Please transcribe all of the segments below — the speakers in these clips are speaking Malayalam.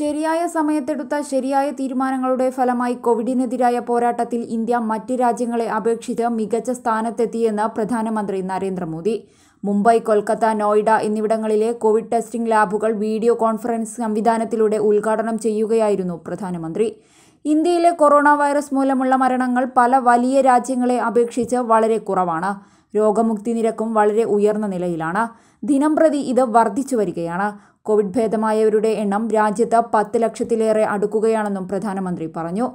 ശരിയായ സമയത്തെടുത്ത ശരിയായ തീരുമാനങ്ങളുടെ ഫലമായി കോവിഡിനെതിരായ പോരാട്ടത്തിൽ ഇന്ത്യ മറ്റ് രാജ്യങ്ങളെ അപേക്ഷിച്ച് മികച്ച സ്ഥാനത്തെത്തിയെന്ന് പ്രധാനമന്ത്രി നരേന്ദ്രമോദി മുംബൈ കൊൽക്കത്ത നോയിഡ എന്നിവിടങ്ങളിലെ കോവിഡ് ടെസ്റ്റിംഗ് ലാബുകൾ വീഡിയോ കോൺഫറൻസ് സംവിധാനത്തിലൂടെ ഉദ്ഘാടനം ചെയ്യുകയായിരുന്നു പ്രധാനമന്ത്രി ഇന്ത്യയിലെ കൊറോണ വൈറസ് മൂലമുള്ള മരണങ്ങൾ പല വലിയ രാജ്യങ്ങളെ അപേക്ഷിച്ച് വളരെ കുറവാണ് രോഗമുക്തി നിരക്കും വളരെ ഉയർന്ന നിലയിലാണ് ദിനംപ്രതി ഇത് വർദ്ധിച്ചു വരികയാണ് കോവിഡ് ഭേദമായവരുടെ എണ്ണം രാജ്യത്ത് പത്ത് ലക്ഷത്തിലേറെ അടുക്കുകയാണെന്നും പ്രധാനമന്ത്രി പറഞ്ഞു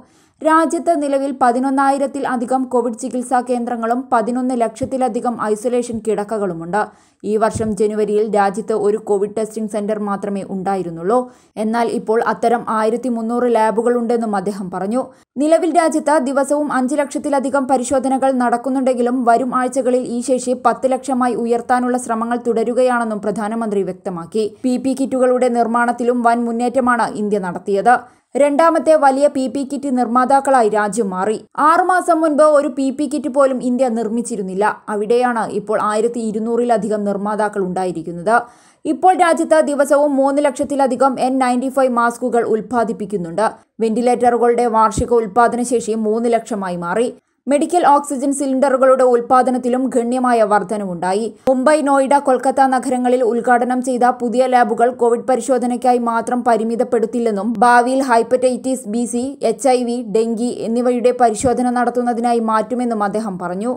രാജ്യത്ത് നിലവിൽ പതിനൊന്നായിരത്തിൽ അധികം കോവിഡ് ചികിത്സാ കേന്ദ്രങ്ങളും പതിനൊന്ന് ലക്ഷത്തിലധികം ഐസൊലേഷൻ കിടക്കകളുമുണ്ട് ഈ വർഷം ജനുവരിയിൽ രാജ്യത്ത് ഒരു കോവിഡ് ടെസ്റ്റിംഗ് സെന്റർ മാത്രമേ ഉണ്ടായിരുന്നുള്ളൂ എന്നാൽ ഇപ്പോൾ അത്തരം ആയിരത്തി മുന്നൂറ് ലാബുകളുണ്ടെന്നും അദ്ദേഹം പറഞ്ഞു നിലവിൽ രാജ്യത്ത് ദിവസവും അഞ്ച് ലക്ഷത്തിലധികം പരിശോധനകൾ നടക്കുന്നുണ്ടെങ്കിലും വരും ആഴ്ചകളിൽ ഈ ശേഷി പത്ത് ലക്ഷമായി ഉയർത്താനുള്ള ശ്രമങ്ങൾ തുടരുകയാണെന്നും പ്രധാനമന്ത്രി വ്യക്തമാക്കി പി കിറ്റുകളുടെ നിർമ്മാണത്തിലും വൻ മുന്നേറ്റമാണ് ഇന്ത്യ നടത്തിയത് രണ്ടാമത്തെ വലിയ പി പി കിറ്റ് നിർമ്മാതാക്കളായി രാജ്യം മാറി ആറുമാസം മുൻപ് ഒരു പി പി കിറ്റ് പോലും ഇന്ത്യ നിർമ്മിച്ചിരുന്നില്ല അവിടെയാണ് ഇപ്പോൾ ആയിരത്തി ഇരുന്നൂറിലധികം നിർമ്മാതാക്കൾ ഉണ്ടായിരിക്കുന്നത് ഇപ്പോൾ രാജ്യത്ത് ദിവസവും മൂന്ന് ലക്ഷത്തിലധികം എൻ നയൻറ്റി ഫൈവ് മാസ്കുകൾ ഉൽപ്പാദിപ്പിക്കുന്നുണ്ട് വെന്റിലേറ്ററുകളുടെ വാർഷിക ഉൽപ്പാദന ശേഷി മൂന്ന് ലക്ഷമായി മാറി മെഡിക്കൽ ഓക്സിജൻ സിലിണ്ടറുകളുടെ ഉൽപാദനത്തിലും ഗണ്യമായ വർധനവുണ്ടായി മുംബൈ നോയിഡ കൊൽക്കത്ത നഗരങ്ങളിൽ ഉദ്ഘാടനം ചെയ്ത പുതിയ ലാബുകൾ കോവിഡ് പരിശോധനയ്ക്കായി മാത്രം പരിമിതപ്പെടുത്തില്ലെന്നും ഭാവിയിൽ hepatitis B C H I V dengue എന്നിവയുടെ പരിശോധന നടത്തുന്നതിനായി മാറ്റുമെന്നും അദ്ദേഹം പറഞ്ഞു